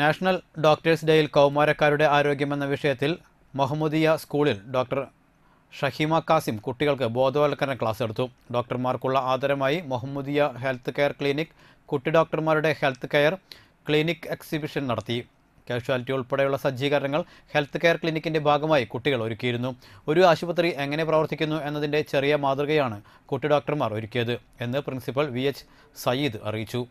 national doctors ഡേയിൽ കൗമാരക്കാരുടെ ആരോഗ്യമെന്ന വിഷയത്തിൽ മഹമ്മദിയ സ്കൂളിൽ ഡോക്ടർ ഷഹീമ കാസിം കുട്ടികൾക്ക് ബോധവൽക്കരണ ക്ലാസ് എടുത്തു ഡോക്ടർമാർക്കുള്ള ആദരമായി മഹമ്മദിയ ഹെൽത്ത് കെയർ ക്ലിനിക് കുട്ടി ഡോക്ടർമാരുടെ ഹെൽത്ത് കെയർ ക്ലിനിക് എക്സിബിഷൻ നടത്തി കാഷ്വാലിറ്റി ഉൾപ്പെടെയുള്ള സജ്ജീകരണങ്ങൾ ഹെൽത്ത് കെയർ ക്ലിനിക്കിൻ്റെ ഭാഗമായി കുട്ടികൾ ഒരുക്കിയിരുന്നു ഒരു ആശുപത്രി എങ്ങനെ പ്രവർത്തിക്കുന്നു എന്നതിൻ്റെ ചെറിയ മാതൃകയാണ് കുട്ടി ഡോക്ടർമാർ ഒരുക്കിയത് എന്ന് പ്രിൻസിപ്പൽ വി എച്ച് സയ്യിദ് അറിയിച്ചു